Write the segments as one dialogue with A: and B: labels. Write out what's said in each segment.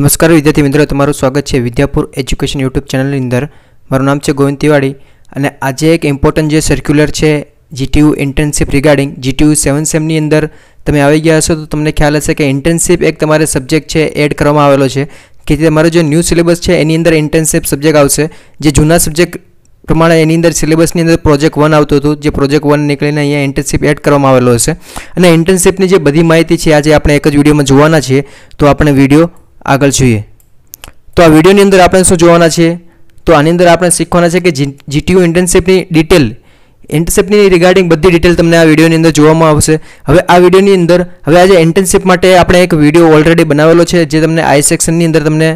A: નમસ્કાર વિદ્યાર્થી મિત્રો તમારું સ્વાગત છે વિદ્યાપુર એજ્યુકેશન યુટ્યુબ ચેનલની અંદર મારું નામ છે ગોવિંદ તિવાડી અને આજે એક ઇમ્પોર્ટન્ટ જે સર્ક્યુલર છે GTU internship regarding GTU seven સેમની અંદર તમે આવી ગયા હશો તો તમને ખ્યાલ હશે કે ઇન્ટર્નશિપ એક તમારે સબ્જેક્ટ છે એડ કરવામાં આવેલો છે કે તમારો જે ન્યૂ સિલેબસ છે એની અંદર ઇન્ટર્નશિપ સબ્જેક્ટ આવશે જે જૂના સબ્જેક્ટ પ્રમાણે એની અંદર સિલેબસની અંદર પ્રોજેક્ટ વન આવતું હતું જે પ્રોજેક્ટ વન નીકળીને અહીંયા ઇન્ટર્નશિપ એડ કરવામાં આવેલો હશે અને ઇન્ટર્નશિપની જે બધી માહિતી છે આજે આપણે એક જ વિડીયોમાં જોવાના છીએ તો આપણે વિડીયો આગળ જોઈએ તો આ વિડીયોની અંદર આપણે શું જોવાના છે તો આની અંદર આપણે શીખવાના છે કે જીટીયુ ઇન્ટર્નશીપની ડિટેલ ઇન્ટર્નશીપની રિગાર્ડિંગ બધી ડિટેલ તમને આ વિડીયોની અંદર જોવામાં આવશે હવે આ વિડીયોની અંદર હવે આજે ઇન્ટર્નશીપ માટે આપણે એક વિડીયો ઓલરેડી બનાવેલો છે જે તમને આઈ સેક્શનની અંદર તમને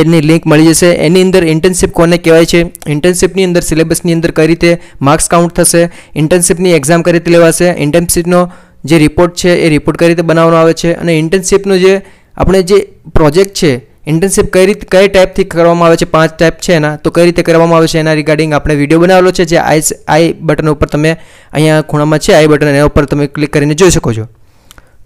A: એની લિંક મળી જશે એની અંદર ઇન્ટર્નશિપ કોને કહેવાય છે ઇન્ટર્નશિપની અંદર સિલેબસની અંદર કઈ રીતે માર્ક્સ કાઉન્ટ થશે ઇન્ટર્નશિપની એક્ઝામ કઈ રીતે લેવાશે ઇન્ટર્નશિપનો જે રિપોર્ટ છે એ રિપોર્ટ કઈ રીતે બનાવવાનો આવે છે અને ઇન્ટર્નશિપનો જે આપણે જે પ્રોજેક્ટ છે ઇન્ટર્નશિપ કઈ રીતે કઈ ટાઈપથી કરવામાં આવે છે પાંચ ટાઈપ છે એના તો કઈ રીતે કરવામાં આવે છે એના રિગાર્ડિંગ આપણે વિડીયો બનાવેલો છે જે આઈ આઈ બટન ઉપર તમે અહીંયા ખૂણામાં છે આઈ બટન એના ઉપર તમે ક્લિક કરીને જોઈ શકો છો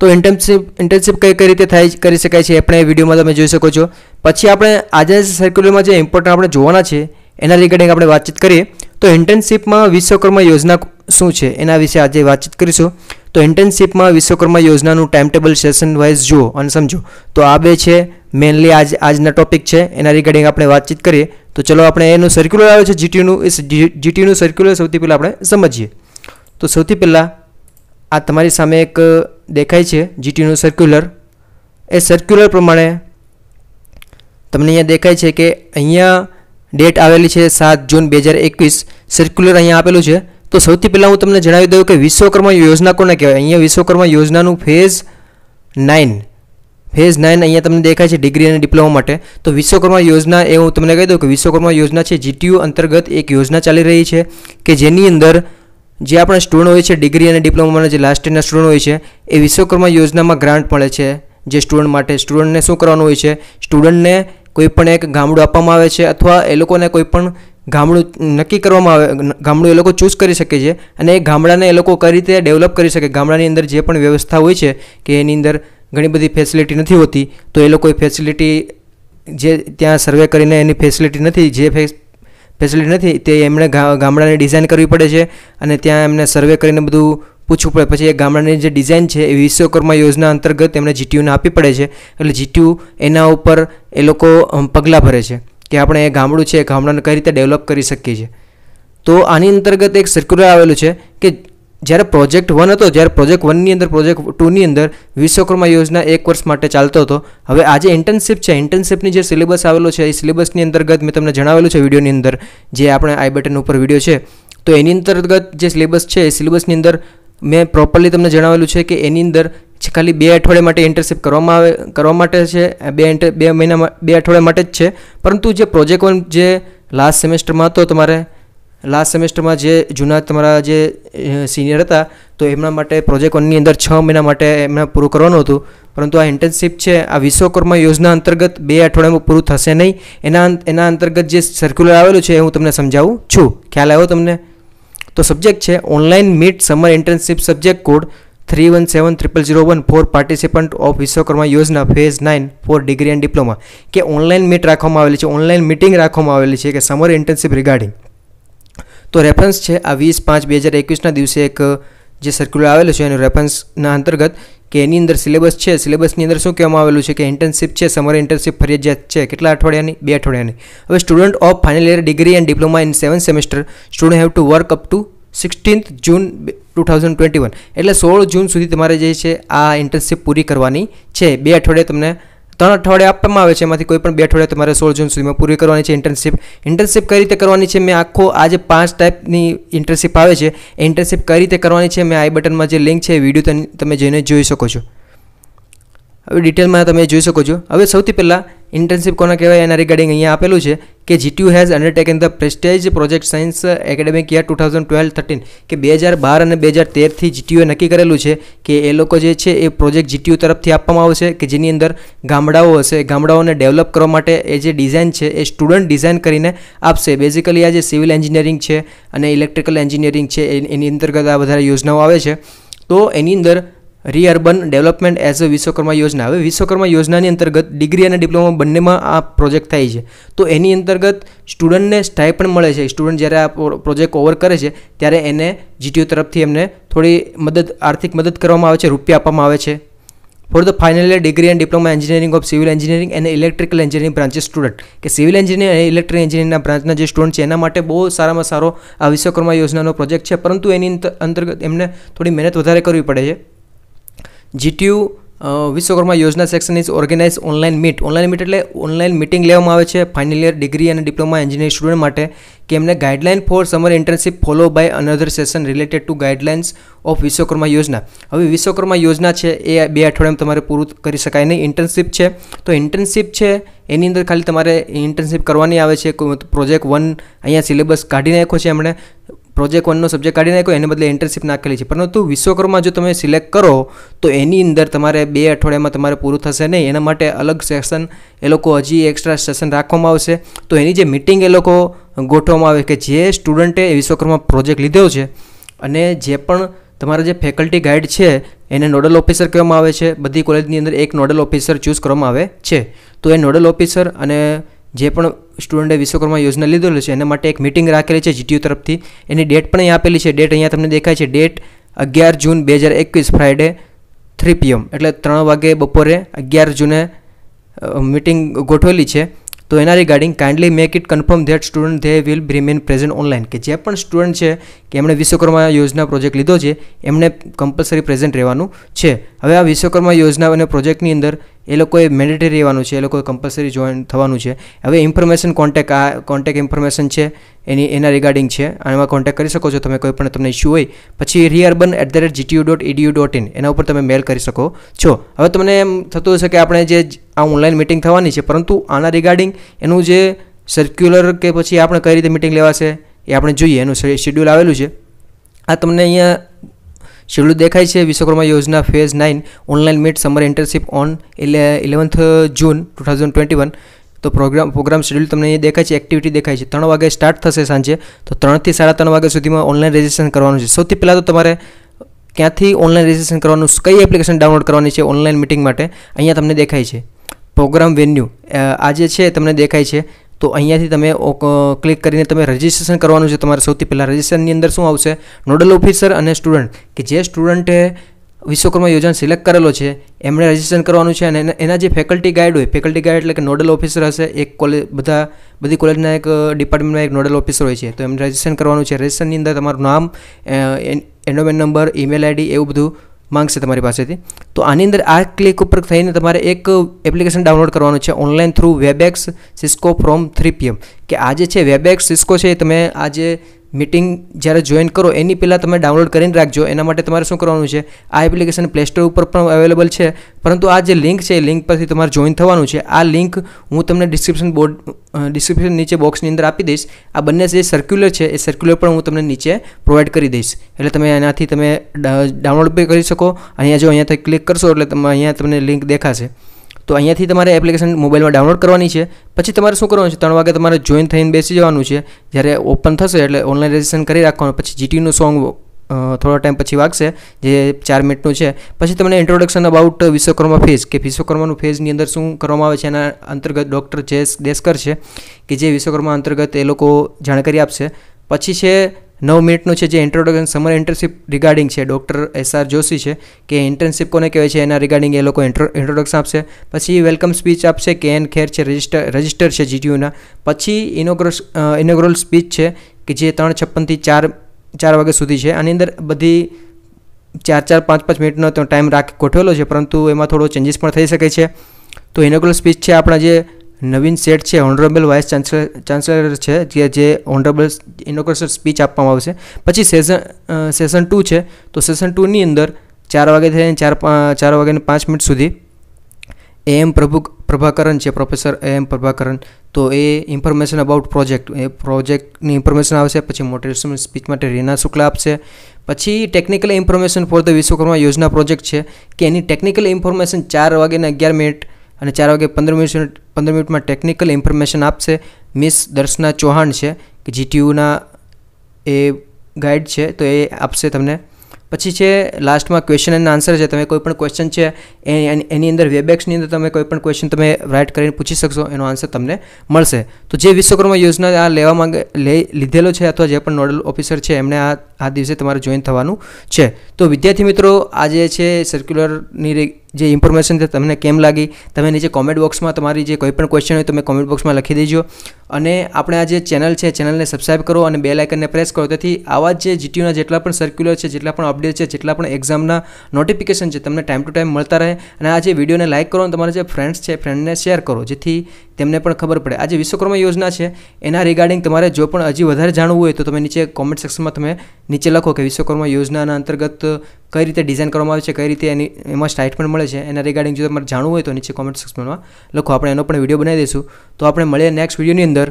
A: તો ઇન્ટર્નશિપ ઇન્ટર્નશિપ કઈ કઈ રીતે થાય કરી શકાય છે એ પણ એ વિડીયોમાં તમે જોઈ શકો છો પછી આપણે આજે સર્ક્યુલરમાં જે ઇમ્પોર્ટન્ટ આપણે જોવાના છે એના રિગાર્ડિંગ આપણે વાતચીત કરીએ તો ઇન્ટર્નશિપમાં વિશ્વકર્મા યોજના શું છે એના વિશે આજે વાતચીત કરીશું તો ઇન્ટર્નશીપમાં વિશ્વકર્મા યોજનાનું ટાઈમ ટેબલ સેશન વાઇઝ જુઓ અને સમજો તો આ બે છે મેઇનલી આજ આજના ટોપિક છે એના રિગાર્ડિંગ આપણે વાતચીત કરીએ તો ચલો આપણે એનું સર્ક્યુલર આવે છે જીટીયુનું એ જીટીયુનું સર્ક્યુલર સૌથી પહેલાં આપણે સમજીએ તો સૌથી પહેલાં આ તમારી સામે એક દેખાય છે જીટીયુનું સર્ક્યુલર એ સર્ક્યુલર પ્રમાણે તમને અહીંયા દેખાય છે કે અહીંયા ડેટ આવેલી છે સાત જૂન બે હજાર એકવીસ સર્ક્યુલર અહીંયા આપેલું છે તો સૌથી પહેલાં હું તમને જણાવી દઉં કે વિશ્વકર્મા યોજના કોને કહેવાય અહીંયા વિશ્વકર્મા યોજનાનું ફેઝ નાઇન ફેઝ નાઇન અહીંયા તમને દેખાય છે ડિગ્રી અને ડિપ્લોમા માટે તો વિશ્વકર્મા યોજના એ હું તમને કહી દઉં કે વિશ્વકર્મા યોજના છે જીટીયુ અંતર્ગત એક યોજના ચાલી રહી છે કે જેની અંદર જે આપણા સ્ટુડન્ટ હોય છે ડિગ્રી અને ડિપ્લોમાના જે લાસ્ટ યરના સ્ટુડન્ટ હોય છે એ વિશ્વકર્મા યોજનામાં ગ્રાન્ટ મળે છે જે સ્ટુડન્ટ માટે સ્ટુડન્ટને શું કરવાનું હોય છે સ્ટુડન્ટને કોઈ પણ એક ગામડું આપવામાં આવે છે અથવા એ લોકોને કોઈ પણ ગામડું નક્કી કરવામાં આવે ગામડું એ લોકો ચૂઝ કરી શકે છે અને એ ગામડાને એ લોકો કઈ રીતે ડેવલપ કરી શકે ગામડાની અંદર જે પણ વ્યવસ્થા હોય છે કે એની અંદર ઘણી બધી ફેસિલિટી નથી હોતી તો એ લોકો એ ફેસિલિટી જે ત્યાં સર્વે કરીને એની ફેસિલિટી નથી જે ફેસિલિટી નથી તે એમણે ગામડાને ડિઝાઇન કરવી પડે છે અને ત્યાં એમને સર્વે કરીને બધું પૂછવું પડે પછી એ ગામડાની જે ડિઝાઇન છે એ વિશ્વકર્મા યોજના અંતર્ગત એમને જીટીયુને આપવી પડે છે એટલે જીટીયુ એના ઉપર એ લોકો પગલાં ભરે છે કે આપણે એ ગામડું છે એ ગામડાને કઈ રીતે ડેવલપ કરી શકીએ છીએ તો આની અંતર્ગત એક સર્ક્યુલર આવેલું છે કે જ્યારે પ્રોજેક્ટ વન હતો જ્યારે પ્રોજેક્ટ વનની અંદર પ્રોજેક્ટ ટુની અંદર વિશ્વકર્મા યોજના એક વર્ષ માટે ચાલતો હતો હવે આજે ઇન્ટર્નશિપ છે ઇન્ટર્નશિપની જે સિલેબસ આવેલો છે એ સિલેબસની અંતર્ગત મેં તમને જણાવેલું છે વિડીયોની અંદર જે આપણે આઈ બટન ઉપર વિડીયો છે તો એની અંતર્ગત જે સિલેબસ છે એ સિલેબસની અંદર મેં પ્રોપરલી તમને જણાવેલું છે કે એની અંદર જે ખાલી બે અઠવાડિયા માટે ઇન્ટર્નશીપ કરવામાં આવે કરવા માટે છે બે ઇન્ટર બે મહિના બે અઠવાડિયા માટે જ છે પરંતુ જે પ્રોજેક્ટ વન જે લાસ્ટ સેમેસ્ટરમાં હતો તમારે લાસ્ટ સેમેસ્ટરમાં જે જૂના તમારા જે સિનિયર હતા તો એમના માટે પ્રોજેક્ટ વનની અંદર છ મહિના માટે એમને પૂરું કરવાનું હતું પરંતુ આ ઇન્ટર્નશીપ છે આ વિશ્વકર્મા યોજના અંતર્ગત બે અઠવાડિયામાં પૂરું થશે નહીં એના એના અંતર્ગત જે સર્ક્યુલર આવેલું છે એ હું તમને સમજાવું છું ખ્યાલ આવ્યો તમને તો સબ્જેક્ટ છે online meet summer internship subject code three one seven triple zero one four participant of Vishwakarma Yojana phase nine four degree and diploma કે ઓનલાઈન મીટ રાખવામાં આવેલી છે ઓનલાઈન મીટિંગ રાખવામાં આવેલી છે કે સમર ઇન્ટર્નશિપ રિગાર્ડિંગ તો રેફરન્સ છે આ વીસ પાંચ બે હજાર એકવીસના દિવસે એક જે સર્ક્યુલર આવેલું છે એનું રેફરન્સના અંતર્ગત કે એની અંદર સિલેબસ છે સિલેબસની અંદર શું કહેવામાં આવેલું છે કે ઇન્ટર્નશિપ છે સમર ઇન્ટર્નશિપ ફરજિયાત છે કેટલા અઠવાડિયાની બે અઠવાડિયાની હવે student of final year degree and diploma in seven semester student have to work up to sixteenth June two thousand twenty one એટલે સોળ જૂન સુધી તમારે જે છે આ ઇન્ટર્નશીપ પૂરી કરવાની છે બે અઠવાડિયા તમને ત્રણ અઠવાડિયા આપવામાં આવે છે એમાંથી કોઈ પણ બે અઠવાડિયા તમારે સોળ જૂન સુધીમાં પૂરી કરવાની છે ઇન્ટર્નશીપ ઇન્ટર્નશીપ કઈ રીતે કરવાની છે મેં આખો આ જે પાંચ ટાઈપની ઇન્ટર્નશીપ આવે છે એ ઇન્ટર્નશીપ કઈ રીતે કરવાની છે મેં આઈ બટનમાં જે લિંક છે એ વિડીયો તમે જઈને જોઈ શકો છો હવે ડિટેલમાં તમે જોઈ શકો છો હવે સૌથી પહેલાં ઇન્ટર્નશિપ કોને કહેવાય એના રિગાર્ડિંગ અહીંયા આપેલું છે કે GTU has undertaken the prestige project science academic year two thousand twelve thirteen કે બે હજાર બાર અને બે હજાર તેરથી જીટીયુએ નક્કી કરેલું છે કે એ લોકો જે છે એ પ્રોજેક્ટ જીટીયુ તરફથી આપવામાં આવશે કે જેની અંદર ગામડાઓ હશે ગામડાઓને ડેવલપ કરવા માટે એ જે ડિઝાઇન છે એ સ્ટુડન્ટ ડિઝાઇન કરીને આપશે બેઝિકલી આ જે સિવિલ એન્જિનિયરિંગ છે અને ઇલેક્ટ્રિકલ એન્જિનિયરિંગ છે એની અંતર્ગત આ વધારે યોજનાઓ આવે છે તો એની અંદર rurban development as a Vishwakarma Yojana હવે વિશ્વકર્મા યોજનાની અંતર્ગત ડિગ્રી અને ડિપ્લોમા બંનેમાં આ પ્રોજેક્ટ થાય છે તો એની અંતર્ગત સ્ટુડન્ટને પણ મળે છે સ્ટુડન્ટ જ્યારે આ પ્રોજેક્ટ ઓવર કરે છે ત્યારે એને જીટીયુ તરફથી એમને થોડી મદદ આર્થિક મદદ કરવામાં આવે છે રૂપિયા આપવામાં આવે છે for the final degree and diploma engineering of civil engineering અને ઇલેક્ટ્રિકલ એન્જિનિયરિંગ બ્રાન્ચે સ્ટુડન્ટ કે સિવિલ એન્જિનિયર અને ઇલેક્ટ્રિક એન્જિનિયરિંગના બ્રાન્ચના જે સ્ટુડન્ટ છે એના માટે બહુ સારામાં સારો આ વિશ્વકર્મા યોજનાનો પ્રોજેક્ટ છે પરંતુ એની અંતર્ગત એમને થોડી મહેનત વધારે કરવી પડે છે GTU Vishwakarma Yojana section is organize online meet online meet એટલે ઓનલાઈન મિટિંગ લેવામાં આવે છે ફાઇનલ યર ડિગ્રી અને ડિપ્લોમા એન્જિનિયરિંગ સ્ટુડન્ટ માટે કે એમને guideline for summer internship follow by another session related to guidelines of Vishwakarma Yojana હવે વિશ્વકર્મા યોજના છે એ બે અઠવાડિયામાં તમારે પૂરું કરી શકાય નહીં ઇન્ટર્નશિપ છે તો ઇન્ટર્નશિપ છે એની અંદર ખાલી તમારે ઇન્ટર્નશિપ કરવાની આવે છે પ્રોજેક્ટ વન અહીંયા સિલેબસ કાઢી નાખ્યો છે એમણે પ્રોજેક્ટ વનનો સબ્જેક્ટ કાઢી નાખ્યો એને બદલે ઇન્ટર્નશીપ નાખેલી છે પરંતુ વિશ્વકર્મા જો તમે સિલેક્ટ કરો તો એની અંદર તમારે બે અઠવાડિયામાં તમારે પૂરું થશે નહીં એના માટે અલગ સેશન એ લોકો હજી એક્સ્ટ્રા સેશન રાખવામાં આવશે તો એની જે મિટિંગ એ લોકો ગોઠવવામાં આવે કે જે સ્ટુડન્ટે વિશ્વકર્મા પ્રોજેક્ટ લીધો છે અને જે પણ તમારા જે ફેકલ્ટી ગાઈડ છે એને નોડલ ઓફિસર કહેવામાં આવે છે બધી કોલેજની અંદર એક નોડલ ઓફિસર ચૂઝ કરવામાં આવે છે તો એ નોડલ ઓફિસર અને જે પણ સ્ટુડન્ટે વિશ્વકર્મા યોજના લીધેલો છે એના માટે એક મિટિંગ રાખેલી છે જીટીયુ તરફથી એની ડેટ પણ અહીં આપેલી છે ડેટ અહીંયા તમને દેખાય છે ડેટ અગિયાર જૂન બે હજાર એકવીસ ફ્રાઇડે થ્રી પીએમ એટલે ત્રણ વાગે બપોરે અગિયાર જૂને મિટિંગ ગોઠવેલી છે તો એના regarding kindly make it confirm that student they will remain present online કે જે પણ સ્ટુડન્ટ છે કે એમણે વિશ્વકર્મા યોજના પ્રોજેક્ટ લીધો છે એમણે કમ્પલસરી પ્રેઝન્ટ રહેવાનું છે હવે આ વિશ્વકર્મા યોજના અને પ્રોજેક્ટની અંદર એ લોકોએ મેન્ડેટરી રહેવાનું છે એ લોકોએ કમ્પલસરી જોઈન થવાનું છે હવે ઇન્ફોર્મેશન કોન્ટેક આ કોન્ટેક ઇન્ફોર્મેશન છે એની એના રિગાર્ડિંગ છે અને એમાં કોન્ટેક કરી શકો છો તમે કોઈ પણ તમને ઇસ્યુ હોય પછી rurban at the rate GTU dot edu dot in એના ઉપર તમે મેલ કરી શકો છો હવે તમને એમ થતું હશે કે આપણે જે આ ઓનલાઈન મિટિંગ થવાની છે પરંતુ આના રિગાર્ડિંગ એનું જે સર્ક્યુલર કે પછી આપણે કઈ રીતે મિટિંગ લેવાશે એ આપણે જોઈએ એનું શેડ્યુલ આવેલું છે આ તમને અહીંયા શેડ્યુલ દેખાય છે Vishwakarma Yojana phase nine online meet summer internship on eleventh June two thousand twenty one તો પ્રોગ્રામ પ્રોગ્રામ શેડ્યુલ તમને એ દેખાય છે એક્ટિવિટી દેખાય છે ત્રણ વાગે સ્ટાર્ટ થશે સાંજે તો ત્રણથી સાડા ત્રણ વાગ્યા સુધીમાં ઓનલાઈન રજિસ્ટ્રેશન કરવાનું છે સૌથી પહેલાં તો તમારે ક્યાંથી ઓનલાઈન રજિસ્ટ્રેશન કરવાનું કઈ એપ્લિકેશન ડાઉનલોડ કરવાની છે ઓનલાઈન મિટિંગ માટે અહીંયા તમને દેખાય છે પ્રોગ્રામ વેન્યુ આ જે છે તમને દેખાય છે તો અહીંયાથી તમે ક્લિક કરીને તમે રજિસ્ટ્રેશન કરવાનું છે તમારે સૌથી પહેલાં રજિસ્ટ્રેશનની અંદર શું આવશે નોડલ ઓફિસર અને સ્ટુડન્ટ કે જે સ્ટુડન્ટે વિશ્વકર્મા યોજના સિલેક્ટ કરેલો છે એમણે રજિસ્ટ્રેશન કરવાનું છે અને એના જે ફેકલ્ટી ગાઈડ હોય ફેકલ્ટી ગાઈડ એટલે કે નોડલ ઓફિસર હશે એક કોલેજ બધા બધી કોલેજના એક ડિપાર્ટમેન્ટમાં એક નોડલ ઓફિસર હોય છે તો એમને રજિસ્ટ્રેશન કરવાનું છે રજિસ્ટ્રેશનની અંદર તમારું નામ એન્ડોમેન નંબર ઈમેલ આઈડી એવું બધું માંગશે તમારી પાસેથી તો આની અંદર આ ક્લિક ઉપર થઈને તમારે એક એપ્લિકેશન ડાઉનલોડ કરવાનું છે online through Webex Cisco from three PM કે આ જે છે વેબએક્સ સિસ્કો છે તમે આજે મિટિંગ જ્યારે જોઈન કરો એની પહેલાં તમે ડાઉનલોડ કરીને રાખજો એના માટે તમારે શું કરવાનું છે આ એપ્લિકેશન પ્લે સ્ટોર ઉપર પણ અવેલેબલ છે પરંતુ આ જે લિંક છે એ લિંક પરથી તમારે જોઈન થવાનું છે આ લિંક હું તમને ડિસ્ક્રિપ્શન બોર્ડ ડિસ્ક્રિપ્શન નીચે બોક્સની અંદર આપી દઈશ આ બંને જે સર્ક્યુલર છે એ સર્ક્યુલર પણ હું તમને નીચે પ્રોવાઈડ કરી દઈશ એટલે તમે એનાથી તમે ડાઉનલોડ બી કરી શકો અહીંયા જો અહીંયાથી ક્લિક કરશો એટલે તમે અહીંયા તમને લિંક દેખાશે તો અહીંયાથી તમારે એપ્લિકેશન મોબાઈલમાં ડાઉનલોડ કરવાની છે પછી તમારે શું કરવાનું છે ત્રણ વાગે તમારે જોઈન થઈને બેસી જવાનું છે જ્યારે ઓપન થશે એટલે ઓનલાઈન રજિસ્ટ્રેશન કરી રાખવાનું પછી જીટીનું સોંગ થોડા ટાઈમ પછી વાગશે જે ચાર મિનિટનું છે પછી તમને ઇન્ટ્રોડક્શન અબાઉટ વિશ્વકર્મા ફેઝ કે વિશ્વકર્માનું ફેઝની અંદર શું કરવામાં આવે છે એના અંતર્ગત ડૉક્ટર જેસ ડેસ્કર છે કે જે વિશ્વકર્મા અંતર્ગત એ લોકો જાણકારી આપશે પછી છે નવ મિનિટનું છે જે ઇન્ટ્રોડક્શન સમર ઇન્ટર્નશીપ રિગાર્ડિંગ છે ડૉક્ટર એસ આર જોશી છે કે ઇન્ટર્નશીપ કોને કહેવાય છે એના રિગાર્ડિંગ એ લોકો ઇન્ટ્રોડક્શન આપશે પછી વેલકમ સ્પીચ આપશે કે એન ખેર છે રજિસ્ટર રજિસ્ટર છે જીટીયુના પછી ઇનોગ્રોસ ઇનોગ્રોલ સ્પીચ છે કે જે ત્રણ છપ્પનથી ચાર ચાર વાગ્યા સુધી છે આની અંદર બધી ચાર ચાર પાંચ પાંચ મિનિટનો ટાઈમ રાખી ગોઠવેલો છે પરંતુ એમાં થોડો ચેન્જીસ પણ થઈ શકે છે તો ઇનોગ્રલ સ્પીચ છે આપણા જે નવીન શેઠ છે ઓનરેબલ વાઇસ ચાન્સલર ચાન્સલર છે જે જે ઓનરેબલ ઇનોગ્રેશન સ્પીચ આપવામાં આવશે પછી સેશન સેશન ટુ છે તો સેશન ટુની અંદર ચાર વાગે થઈને ચાર ચાર વાગ્યાની પાંચ મિનિટ સુધી એ એમ પ્રભુ પ્રભાકરન છે પ્રોફેસર એ એમ પ્રભાકરણ તો એ ઇન્ફોર્મેશન અબાઉટ પ્રોજેક્ટ એ પ્રોજેક્ટની ઇન્ફોર્મેશન આવશે પછી મોટિવેશનલ સ્પીચ માટે રીના શુક્લા આપશે પછી technical information for the Vishwakarma Yojana project છે કે એની ટેકનિકલ ઇન્ફોર્મેશન ચાર વાગ્યાને અગિયાર મિનિટ અને ચાર વાગે પંદર મિનિટ પંદર મિનિટમાં ટેકનિકલ ઇન્ફોર્મેશન આપશે મિસ દર્શના ચૌહાણ છે કે જીટીયુના એ ગાઈડ છે તો એ આપશે તમને પછી છે લાસ્ટમાં ક્વેશ્ચન એન્ડ આન્સર છે તમે કોઈ પણ ક્વેશ્ચન છે એની અંદર વેબેક્સની અંદર તમે કોઈ પણ ક્વેશ્ચન તમે રાઇટ કરીને પૂછી શકશો એનો આન્સર તમને મળશે તો જે વિશ્વકર્મા યોજના આ લેવા માંગે લીધેલો છે અથવા જે પણ નોડલ ઓફિસર છે એમણે આ આ દિવસે તમારે જોઈન થવાનું છે તો વિદ્યાર્થી મિત્રો આજે છે સર્ક્યુલરની જે ઇન્ફોર્મેશન છે તમને કેમ લાગી તમે નીચે કોમેન્ટ બોક્સમાં તમારી જે કોઈ પણ ક્વેશ્ચન હોય તમે કોમેન્ટ બોક્સમાં લખી દેજો અને આપણે આ જે ચેનલ છે ચેનલને સબસ્ક્રાઈબ કરો અને બે લાઇકનને પ્રેસ કરો તેથી આવા જે જીટીયુના જેટલા પણ સર્ક્યુલર છે જેટલા પણ અપડેટ છે જેટલા પણ એક્ઝામના નોટિફિકેશન છે તમને ટાઈમ ટુ ટાઈમ મળતા રહે અને આ જે વિડીયોને લાઇક કરો અને તમારા જે ફ્રેન્ડ્સ છે ફ્રેન્ડને શેર કરો જેથી તેમને પણ ખબર પડે આ જે વિશ્વકર્મા યોજના છે એના રિગાર્ડિંગ તમારે જો પણ હજી વધારે જાણવું હોય તો તમે નીચે કોમેન્ટ સેક્શનમાં તમે નીચે લખો કે વિશ્વકર્મા યોજનાના અંતર્ગત કઈ રીતે ડિઝાઇન કરવામાં આવે છે કઈ રીતે એની એમાં સ્ટાઇટ પણ મળે છે એના રિગાર્ડિંગ જો તમારે જાણવું હોય તો નીચે કોમેન્ટ સેક્શનમાં લખો આપણે એનો પણ વિડીયો બનાવી દઈશું તો આપણે મળીએ નેક્સ્ટ વિડીયોની અંદર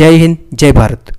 A: જય હિન્દ જય ભારત